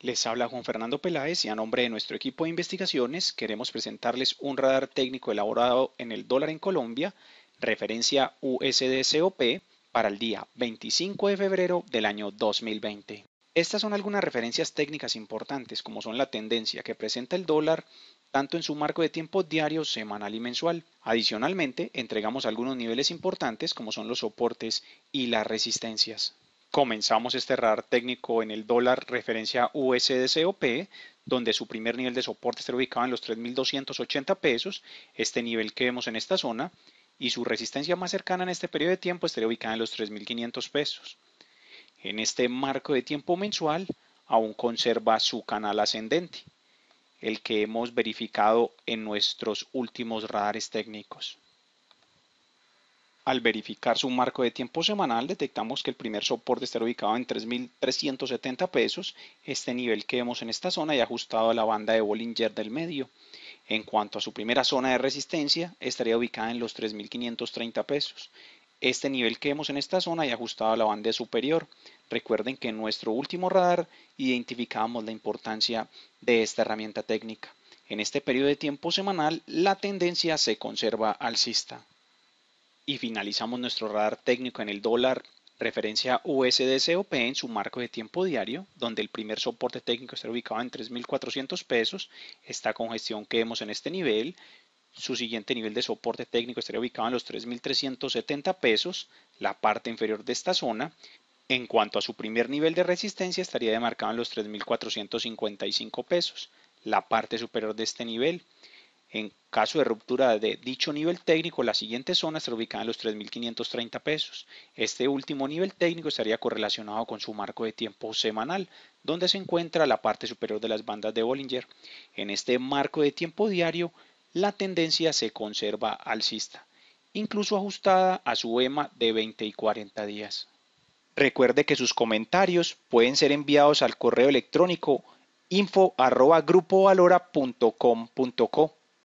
Les habla Juan Fernando Peláez y a nombre de nuestro equipo de investigaciones queremos presentarles un radar técnico elaborado en el dólar en Colombia, referencia USDCOP, para el día 25 de febrero del año 2020. Estas son algunas referencias técnicas importantes como son la tendencia que presenta el dólar tanto en su marco de tiempo diario, semanal y mensual. Adicionalmente, entregamos algunos niveles importantes como son los soportes y las resistencias comenzamos este radar técnico en el dólar referencia USDCOP, donde su primer nivel de soporte estará ubicado en los 3.280 pesos, este nivel que vemos en esta zona, y su resistencia más cercana en este periodo de tiempo estaría ubicada en los 3.500 pesos. En este marco de tiempo mensual, aún conserva su canal ascendente, el que hemos verificado en nuestros últimos radares técnicos al verificar su marco de tiempo semanal, detectamos que el primer soporte está ubicado en 3.370 pesos, este nivel que vemos en esta zona y ajustado a la banda de Bollinger del medio. En cuanto a su primera zona de resistencia, estaría ubicada en los 3.530 pesos. Este nivel que vemos en esta zona y ajustado a la banda superior. Recuerden que en nuestro último radar identificamos la importancia de esta herramienta técnica. En este periodo de tiempo semanal, la tendencia se conserva alcista. Y finalizamos nuestro radar técnico en el dólar referencia usd en su marco de tiempo diario, donde el primer soporte técnico estaría ubicado en 3.400 pesos, esta congestión que vemos en este nivel, su siguiente nivel de soporte técnico estaría ubicado en los 3.370 pesos, la parte inferior de esta zona. En cuanto a su primer nivel de resistencia, estaría demarcado en los 3.455 pesos, la parte superior de este nivel. En caso de ruptura de dicho nivel técnico, la siguiente zona estaría ubicada en los 3.530 pesos. Este último nivel técnico estaría correlacionado con su marco de tiempo semanal, donde se encuentra la parte superior de las bandas de Bollinger. En este marco de tiempo diario, la tendencia se conserva alcista, incluso ajustada a su EMA de 20 y 40 días. Recuerde que sus comentarios pueden ser enviados al correo electrónico info.grupovalora.com.co.